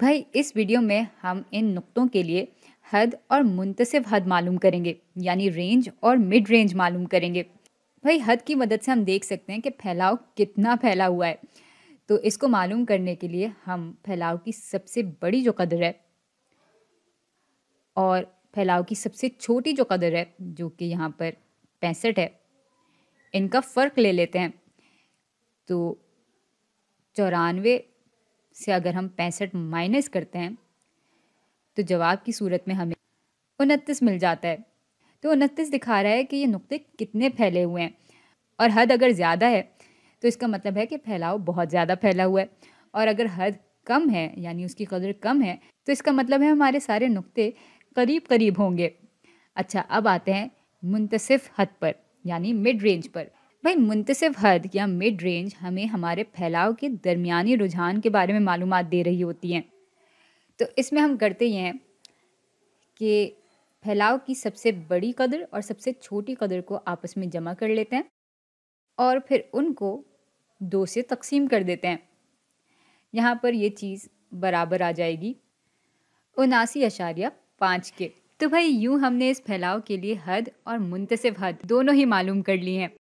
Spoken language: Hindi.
भाई इस वीडियो में हम इन नुक्तों के लिए हद और मुंतसिब हद मालूम करेंगे यानी रेंज और मिड रेंज मालूम करेंगे भाई हद की मदद से हम देख सकते हैं कि फैलाव कितना फैला हुआ है तो इसको मालूम करने के लिए हम फैलाव की सबसे बड़ी जो कदर है और फैलाव की सबसे छोटी जो कदर है जो कि यहाँ पर पैंसठ है इनका फ़र्क ले लेते हैं तो चौरानवे से अगर हम पैंसठ माइनस करते हैं तो जवाब की सूरत में हमें उनतीस मिल जाता है तो उनतीस दिखा रहा है कि ये नुक्ते कितने फैले हुए हैं और हद अगर ज़्यादा है तो इसका मतलब है कि फैलाव बहुत ज़्यादा फैला हुआ है और अगर हद कम है यानी उसकी कदर कम है तो इसका मतलब है हमारे सारे नुक्ते करीब करीब होंगे अच्छा अब आते हैं मुंतसिफ हद पर यानी मिड रेंज पर भाई मुंतसिब हद या मिड रेंज हमें हमारे फैलाव के दरमियानी रुझान के बारे में मालूम दे रही होती हैं तो इसमें हम करते ये हैं कि फैलाव की सबसे बड़ी कदर और सबसे छोटी कदर को आपस में जमा कर लेते हैं और फिर उनको दो से तकसीम कर देते हैं यहाँ पर ये चीज़ बराबर आ जाएगी उनासी अशारिया पाँच के तो भाई यूँ हमने इस फैलाव के लिए हद और मुंतसिब हद दोनों ही मालूम कर ली हैं